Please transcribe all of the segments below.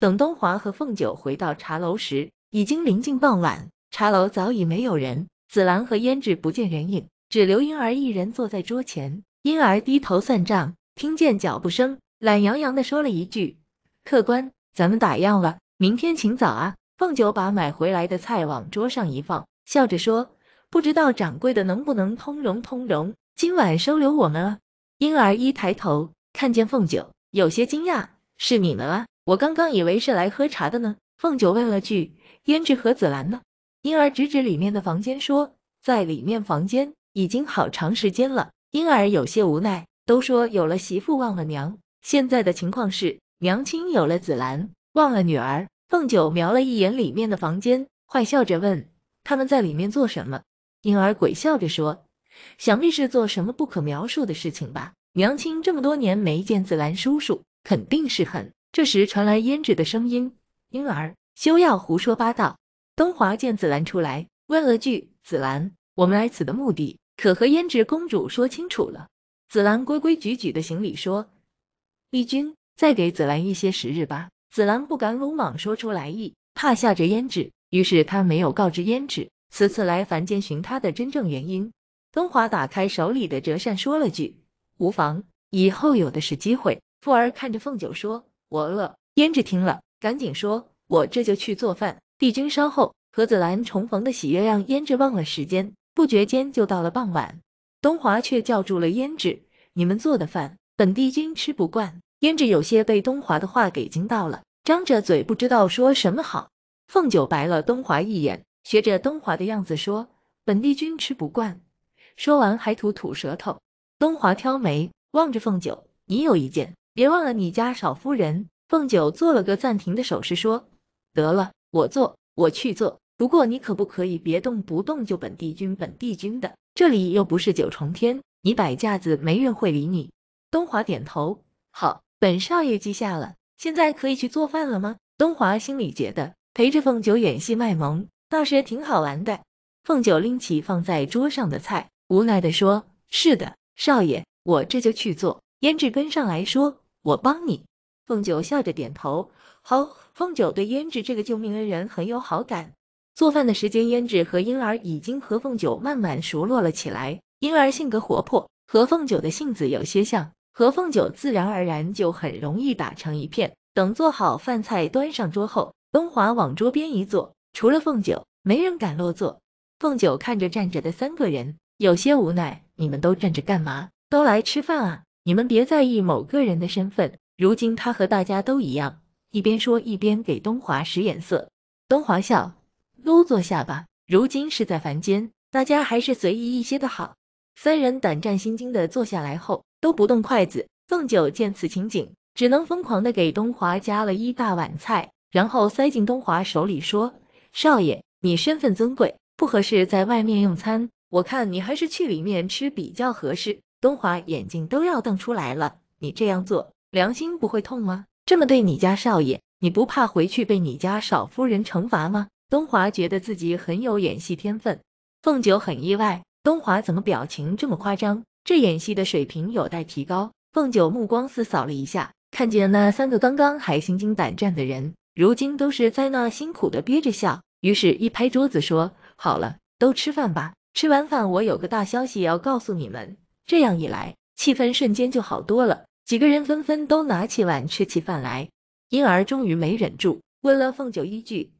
等东华和凤九回到茶楼时，已经临近傍晚，茶楼早已没有人，紫兰和胭脂不见人影，只留婴儿一人坐在桌前。婴儿低头算账，听见脚步声，懒洋洋地说了一句：“客官，咱们打烊了，明天请早啊。”凤九把买回来的菜往桌上一放，笑着说：“不知道掌柜的能不能通融通融，今晚收留我们了。”婴儿一抬头，看见凤九，有些惊讶：“是你们啊。”我刚刚以为是来喝茶的呢。凤九问了句：“胭脂和紫兰呢？”婴儿指指里面的房间，说：“在里面房间已经好长时间了。”婴儿有些无奈，都说有了媳妇忘了娘，现在的情况是娘亲有了紫兰，忘了女儿。凤九瞄了一眼里面的房间，坏笑着问：“他们在里面做什么？”婴儿鬼笑着说：“想必是做什么不可描述的事情吧？娘亲这么多年没见紫兰叔叔，肯定是很……”这时传来胭脂的声音：“婴儿，休要胡说八道。”东华见紫兰出来，问了句：“紫兰，我们来此的目的，可和胭脂公主说清楚了？”紫兰规规矩矩的行礼说：“丽君，再给紫兰一些时日吧。”紫兰不敢鲁莽说出来意，怕吓着胭脂，于是她没有告知胭脂此次来凡间寻她的真正原因。东华打开手里的折扇，说了句：“无妨，以后有的是机会。”富儿看着凤九说。我饿，胭脂听了，赶紧说：“我这就去做饭。”帝君稍后。何子兰重逢的喜悦让胭脂忘了时间，不觉间就到了傍晚。东华却叫住了胭脂：“你们做的饭，本帝君吃不惯。”胭脂有些被东华的话给惊到了，张着嘴不知道说什么好。凤九白了东华一眼，学着东华的样子说：“本帝君吃不惯。”说完还吐吐舌头。东华挑眉望着凤九：“你有意见？”别忘了你家少夫人。凤九做了个暂停的手势，说：“得了，我做，我去做。不过你可不可以别动不动就本帝君、本帝君的？这里又不是九重天，你摆架子没人会理你。”东华点头，好，本少爷记下了。现在可以去做饭了吗？东华心里觉得陪着凤九演戏卖萌倒是挺好玩的。凤九拎起放在桌上的菜，无奈的说：“是的，少爷，我这就去做。”胭脂跟上来说。我帮你，凤九笑着点头。好，凤九对胭脂这个救命恩人很有好感。做饭的时间，胭脂和婴儿已经和凤九慢慢熟络了起来。婴儿性格活泼，和凤九的性子有些像，和凤九自然而然就很容易打成一片。等做好饭菜端上桌后，东华往桌边一坐，除了凤九，没人敢落座。凤九看着站着的三个人，有些无奈：“你们都站着干嘛？都来吃饭啊！”你们别在意某个人的身份，如今他和大家都一样。一边说一边给东华使眼色。东华笑，都坐下吧。如今是在凡间，大家还是随意一些的好。三人胆战心惊的坐下来后，都不动筷子。凤九见此情景，只能疯狂的给东华加了一大碗菜，然后塞进东华手里，说：“少爷，你身份尊贵，不合适在外面用餐，我看你还是去里面吃比较合适。”东华眼睛都要瞪出来了，你这样做良心不会痛吗？这么对你家少爷，你不怕回去被你家少夫人惩罚吗？东华觉得自己很有演戏天分。凤九很意外，东华怎么表情这么夸张？这演戏的水平有待提高。凤九目光四扫了一下，看见那三个刚刚还心惊胆战的人，如今都是在那辛苦的憋着笑，于是一拍桌子说：“好了，都吃饭吧。吃完饭，我有个大消息要告诉你们。”这样一来，气氛瞬间就好多了。几个人纷纷都拿起碗吃起饭来。婴儿终于没忍住，问了凤九一句：“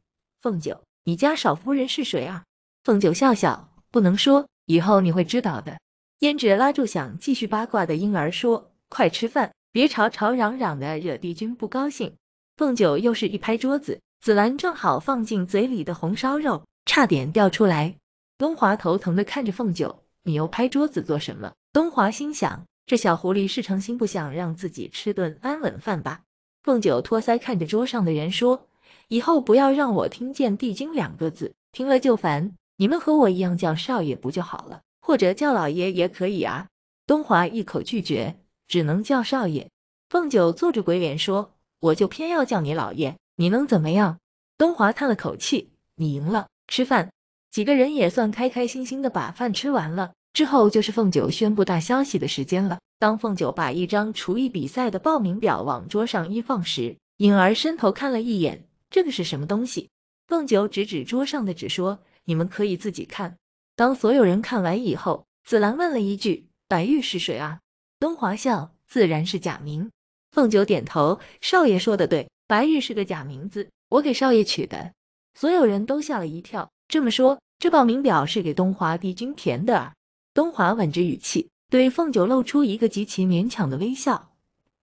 凤九，你家少夫人是谁啊？”凤九笑笑，不能说，以后你会知道的。胭脂拉住想继续八卦的婴儿说：“快吃饭，别吵吵嚷嚷的，惹帝君不高兴。”凤九又是一拍桌子，紫兰正好放进嘴里的红烧肉差点掉出来。东华头疼的看着凤九。你又拍桌子做什么？东华心想，这小狐狸是诚心不想让自己吃顿安稳饭吧？凤九托腮看着桌上的人说：“以后不要让我听见‘帝君’两个字，听了就烦。你们和我一样叫少爷不就好了？或者叫老爷也可以啊。”东华一口拒绝，只能叫少爷。凤九做着鬼脸说：“我就偏要叫你老爷，你能怎么样？”东华叹了口气：“你赢了。”吃饭，几个人也算开开心心的把饭吃完了。之后就是凤九宣布大消息的时间了。当凤九把一张厨艺比赛的报名表往桌上一放时，颖儿伸头看了一眼，这个是什么东西？凤九指指桌上的纸说：“你们可以自己看。”当所有人看完以后，紫兰问了一句：“白玉是谁啊？”东华笑，自然是假名。凤九点头：“少爷说的对，白玉是个假名字，我给少爷取的。”所有人都吓了一跳。这么说，这报名表是给东华帝君填的啊？东华稳着语气对凤九露出一个极其勉强的微笑。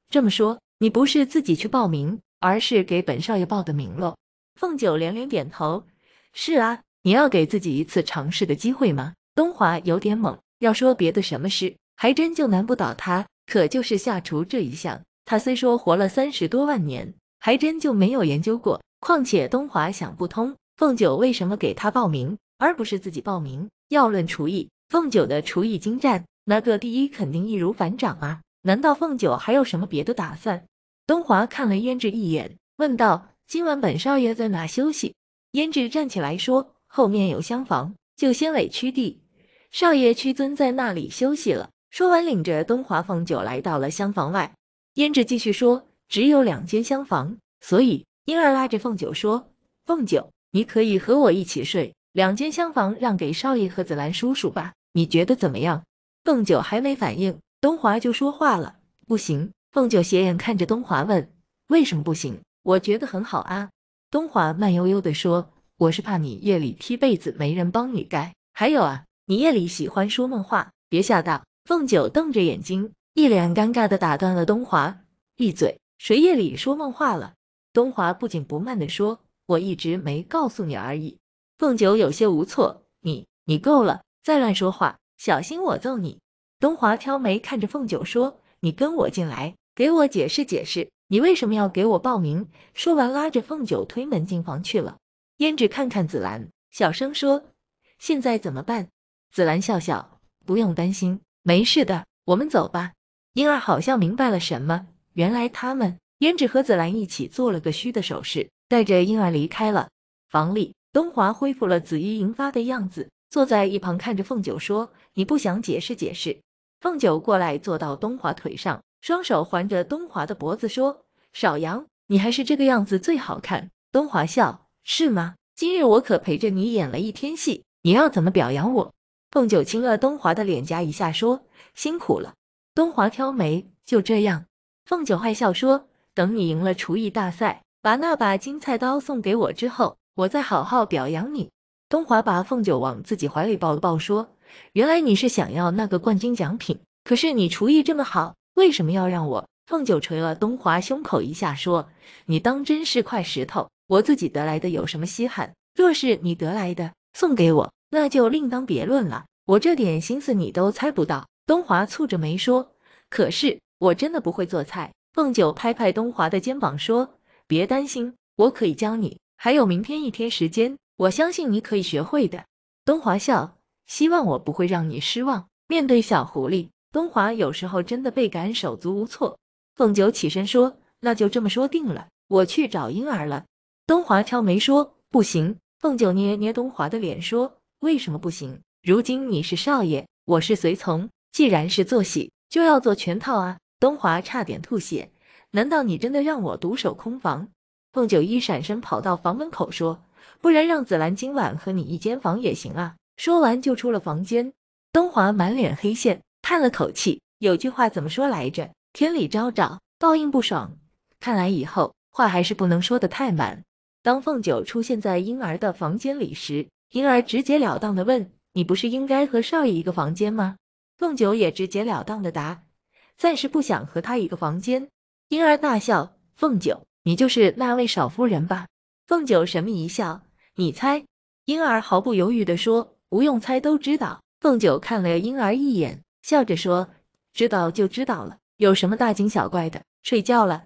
这么说，你不是自己去报名，而是给本少爷报的名喽？凤九连连点头。是啊，你要给自己一次尝试的机会吗？东华有点懵。要说别的什么事，还真就难不倒他，可就是下厨这一项，他虽说活了三十多万年，还真就没有研究过。况且，东华想不通凤九为什么给他报名，而不是自己报名。要论厨艺，凤九的厨艺精湛，拿个第一肯定易如反掌啊！难道凤九还有什么别的打算？东华看了胭脂一眼，问道：“今晚本少爷在哪休息？”胭脂站起来说：“后面有厢房，就先委屈地少爷屈尊在那里休息了。”说完，领着东华、凤九来到了厢房外。胭脂继续说：“只有两间厢房，所以……”婴儿拉着凤九说：“凤九，你可以和我一起睡。”两间厢房让给少爷和子兰叔叔吧，你觉得怎么样？凤九还没反应，东华就说话了。不行！凤九斜眼看着东华问：“为什么不行？”我觉得很好啊。东华慢悠悠地说：“我是怕你夜里踢被子没人帮你盖，还有啊，你夜里喜欢说梦话，别吓到。”凤九瞪着眼睛，一脸尴尬地打断了东华：“闭嘴！谁夜里说梦话了？”东华不紧不慢地说：“我一直没告诉你而已。”凤九有些无措，你你够了，再乱说话，小心我揍你。东华挑眉看着凤九说：“你跟我进来，给我解释解释，你为什么要给我报名？”说完，拉着凤九推门进房去了。胭脂看看紫兰，小声说：“现在怎么办？”紫兰笑笑，不用担心，没事的，我们走吧。婴儿好像明白了什么，原来他们胭脂和紫兰一起做了个虚的手势，带着婴儿离开了房里。东华恢复了紫衣银发的样子，坐在一旁看着凤九说：“你不想解释解释？”凤九过来坐到东华腿上，双手环着东华的脖子说：“少阳，你还是这个样子最好看。”东华笑：“是吗？今日我可陪着你演了一天戏，你要怎么表扬我？”凤九亲了东华的脸颊一下说：“辛苦了。”东华挑眉：“就这样。”凤九坏笑说：“等你赢了厨艺大赛，把那把金菜刀送给我之后。”我在好好表扬你。东华把凤九往自己怀里抱了抱，说：“原来你是想要那个冠军奖品。可是你厨艺这么好，为什么要让我？”凤九捶了东华胸口一下，说：“你当真是块石头，我自己得来的有什么稀罕？若是你得来的送给我，那就另当别论了。我这点心思你都猜不到。”东华蹙着眉说：“可是我真的不会做菜。”凤九拍拍东华的肩膀，说：“别担心，我可以教你。”还有明天一天时间，我相信你可以学会的。东华笑，希望我不会让你失望。面对小狐狸，东华有时候真的倍感手足无措。凤九起身说：“那就这么说定了，我去找婴儿了。”东华挑眉说：“不行。”凤九捏捏东华的脸说：“为什么不行？如今你是少爷，我是随从，既然是做戏，就要做全套啊。”东华差点吐血，难道你真的让我独守空房？凤九一闪身跑到房门口，说：“不然让紫兰今晚和你一间房也行啊。”说完就出了房间。东华满脸黑线，叹了口气：“有句话怎么说来着？天理昭昭，报应不爽。看来以后话还是不能说的太满。”当凤九出现在婴儿的房间里时，婴儿直截了当的问：“你不是应该和少爷一个房间吗？”凤九也直截了当的答：“暂时不想和他一个房间。”婴儿大笑：“凤九。”你就是那位少夫人吧？凤九神秘一笑？你猜？婴儿毫不犹豫地说：“不用猜，都知道。”凤九看了婴儿一眼，笑着说：“知道就知道了，有什么大惊小怪的？睡觉了。”